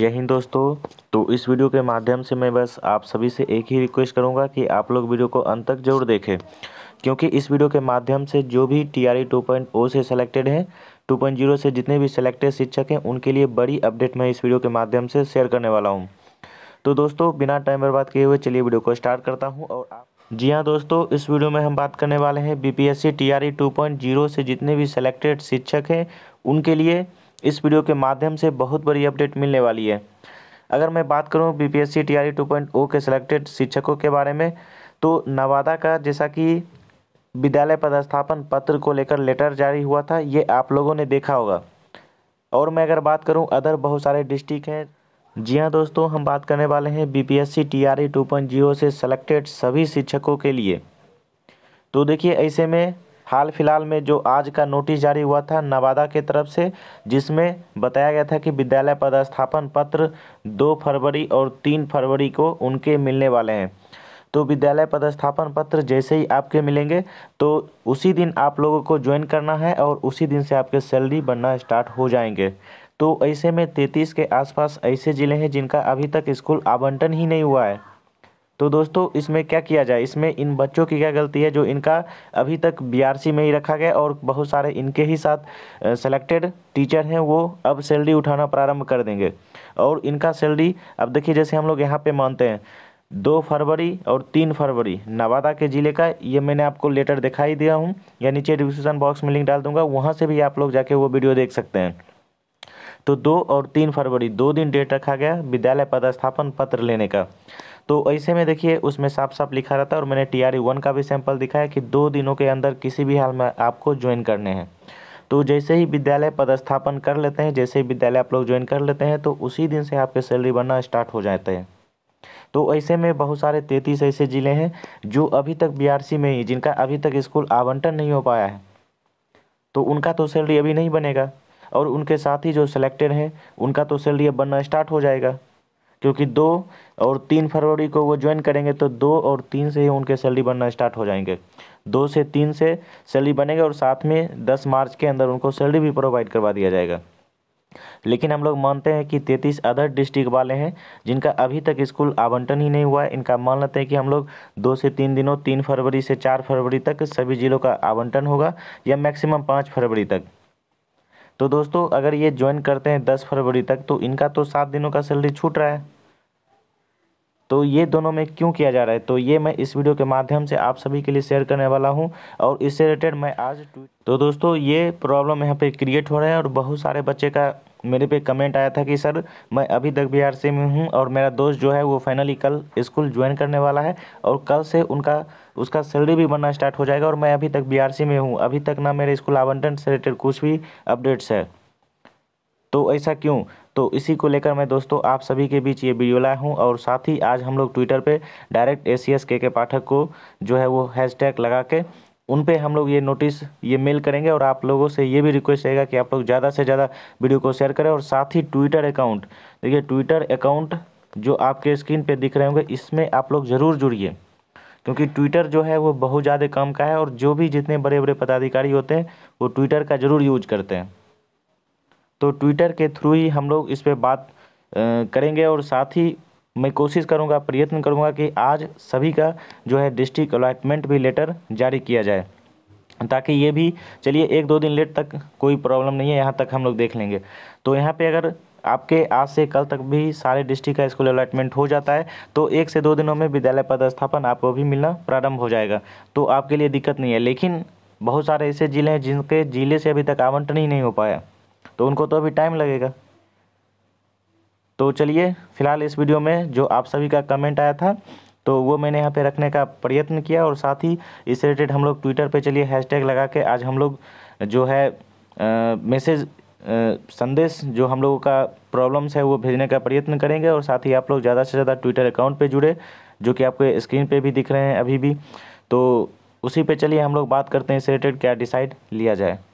जय हिंद दोस्तों तो इस वीडियो के माध्यम से मैं बस आप सभी से एक ही रिक्वेस्ट करूंगा कि आप लोग वीडियो को अंत तक जरूर देखें क्योंकि इस वीडियो के माध्यम से जो भी टी आर ई से सेलेक्टेड हैं 2.0 से जितने भी सेलेक्टेड शिक्षक हैं उनके लिए बड़ी अपडेट मैं इस वीडियो के माध्यम से शेयर करने वाला हूँ तो दोस्तों बिना टाइम बर्बाद किए हुए चलिए वीडियो को स्टार्ट करता हूँ और आप जी हाँ दोस्तों इस वीडियो में हम बात करने वाले हैं बीपीएससी टीआरई 2.0 से जितने भी सेलेक्टेड शिक्षक हैं उनके लिए इस वीडियो के माध्यम से बहुत बड़ी अपडेट मिलने वाली है अगर मैं बात करूँ B P S C T के सिलेक्टेड शिक्षकों के बारे में तो नवादा का जैसा कि विद्यालय पदस्थापन पत्र को लेकर लेटर जारी हुआ था ये आप लोगों ने देखा होगा और मैं अगर बात करूं अदर बहुत सारे डिस्ट्रिक्ट हैं जी हाँ दोस्तों हम बात करने वाले हैं बीपीएससी टीआरई 2.0 से सेलेक्टेड सभी शिक्षकों के लिए तो देखिए ऐसे में हाल फिलहाल में जो आज का नोटिस जारी हुआ था नवादा के तरफ से जिसमें बताया गया था कि विद्यालय पदस्थापन पत्र दो फरवरी और तीन फरवरी को उनके मिलने वाले हैं तो विद्यालय पदस्थापन पत्र जैसे ही आपके मिलेंगे तो उसी दिन आप लोगों को ज्वाइन करना है और उसी दिन से आपके सैलरी बनना स्टार्ट हो जाएंगे तो ऐसे में तैंतीस के आसपास ऐसे ज़िले हैं जिनका अभी तक स्कूल आवंटन ही नहीं हुआ है तो दोस्तों इसमें क्या किया जाए इसमें इन बच्चों की क्या गलती है जो इनका अभी तक बीआरसी में ही रखा गया और बहुत सारे इनके ही साथ सेलेक्टेड टीचर हैं वो अब सैलरी उठाना प्रारंभ कर देंगे और इनका सैलरी अब देखिए जैसे हम लोग यहाँ पर मानते हैं दो फरवरी और तीन फरवरी नवादा के ज़िले का ये मैंने आपको लेटर दिखाई दिया हूँ या नीचे डिस्क्रिप्शन बॉक्स में लिंक डाल दूंगा वहाँ से भी आप लोग जाके वो वीडियो देख सकते हैं तो दो और तीन फरवरी दो दिन डेट रखा गया विद्यालय पदस्थापन पत्र लेने का तो ऐसे में देखिए उसमें साफ साफ लिखा रहता है और मैंने टी आर वन का भी सैंपल दिखाया कि दो दिनों के अंदर किसी भी हाल में आपको ज्वाइन करने हैं तो जैसे ही विद्यालय पदस्थापन कर लेते हैं जैसे ही विद्यालय आप लोग ज्वाइन कर लेते हैं तो उसी दिन से आपके सैलरी बनना स्टार्ट हो जाते हैं तो ऐसे में बहुत सारे तैंतीस ऐसे ज़िले हैं जो अभी तक बीआरसी में ही जिनका अभी तक स्कूल आवंटन नहीं हो पाया है तो उनका तो सैलरी अभी नहीं बनेगा और उनके साथ ही जो सिलेक्टेड हैं उनका तो सैलरी अब बनना स्टार्ट हो जाएगा क्योंकि दो और तीन फरवरी को वो ज्वाइन करेंगे तो दो और तीन से ही उनके सैलरी बनना स्टार्ट हो जाएंगे दो से तीन से सैलरी बनेंगे और साथ में दस मार्च के अंदर उनको सैलरी भी प्रोवाइड करवा दिया जाएगा लेकिन हम लोग मानते हैं कि तैंतीस अदर डिस्ट्रिक्ट वाले हैं जिनका अभी तक स्कूल आवंटन ही नहीं हुआ है इनका मान लेते हैं कि हम लोग दो से तीन दिनों तीन फरवरी से चार फरवरी तक सभी ज़िलों का आवंटन होगा या मैक्सिमम पाँच फरवरी तक तो दोस्तों अगर ये ज्वाइन करते हैं दस फरवरी तक तो इनका तो सात दिनों का सैलरी छूट रहा है तो ये दोनों में क्यों किया जा रहा है तो ये मैं इस वीडियो के माध्यम से आप सभी के लिए शेयर करने वाला हूँ और इससे रिलेटेड मैं आज तो दोस्तों ये प्रॉब्लम यहाँ पे क्रिएट हो रहा है और बहुत सारे बच्चे का मेरे पे कमेंट आया था कि सर मैं अभी तक बिहार से में हूँ और मेरा दोस्त जो है वो फाइनली कल स्कूल ज्वाइन करने वाला है और कल से उनका उसका सैलरी भी बनना स्टार्ट हो जाएगा और मैं अभी तक बी में हूँ अभी तक ना मेरे स्कूल आवंटन से रिलेटेड कुछ भी अपडेट्स है तो ऐसा क्यों तो इसी को लेकर मैं दोस्तों आप सभी के बीच ये वीडियो लाया हूँ और साथ ही आज हम लोग ट्विटर पे डायरेक्ट ए सी एस के के पाठक को जो है वो हैशटैग लगा के उन पे हम लोग ये नोटिस ये मेल करेंगे और आप लोगों से ये भी रिक्वेस्ट रहेगा कि आप लोग ज़्यादा से ज़्यादा वीडियो को शेयर करें और साथ ही ट्विटर अकाउंट देखिए ट्विटर अकाउंट जो आपके स्क्रीन पे दिख रहे होंगे इसमें आप लोग ज़रूर जुड़िए क्योंकि ट्विटर जो है वो बहुत ज़्यादा काम का है और जो भी जितने बड़े बड़े पदाधिकारी होते हैं वो ट्विटर का ज़रूर यूज करते हैं तो ट्विटर के थ्रू ही हम लोग इस पर बात करेंगे और साथ ही मैं कोशिश करूंगा प्रयत्न करूँगा कि आज सभी का जो है डिस्ट्रिक्ट अलाइटमेंट भी लेटर जारी किया जाए ताकि ये भी चलिए एक दो दिन लेट तक कोई प्रॉब्लम नहीं है यहाँ तक हम लोग देख लेंगे तो यहाँ पे अगर आपके आज से कल तक भी सारे डिस्ट्रिक्ट का स्कूल अलाइटमेंट हो जाता है तो एक से दो दिनों में विद्यालय पदस्थापन आपको भी मिलना प्रारंभ हो जाएगा तो आपके लिए दिक्कत नहीं है लेकिन बहुत सारे ऐसे ज़िले हैं जिनके ज़िले से अभी तक आवंटन ही नहीं हो पाया तो उनको तो अभी टाइम लगेगा तो चलिए फ़िलहाल इस वीडियो में जो आप सभी का कमेंट आया था तो वो मैंने यहाँ पे रखने का प्रयत्न किया और साथ ही इस रिलेटेड हम लोग ट्विटर पे चलिए हैशटैग लगा के आज हम लोग जो है मैसेज संदेश जो हम लोगों का प्रॉब्लम्स है वो भेजने का प्रयत्न करेंगे और साथ ही आप लोग ज़्यादा से ज़्यादा ट्विटर अकाउंट पर जुड़े जो कि आपके स्क्रीन पर भी दिख रहे हैं अभी भी तो उसी पर चलिए हम लोग बात करते हैं इस रिलेटेड क्या डिसाइड लिया जाए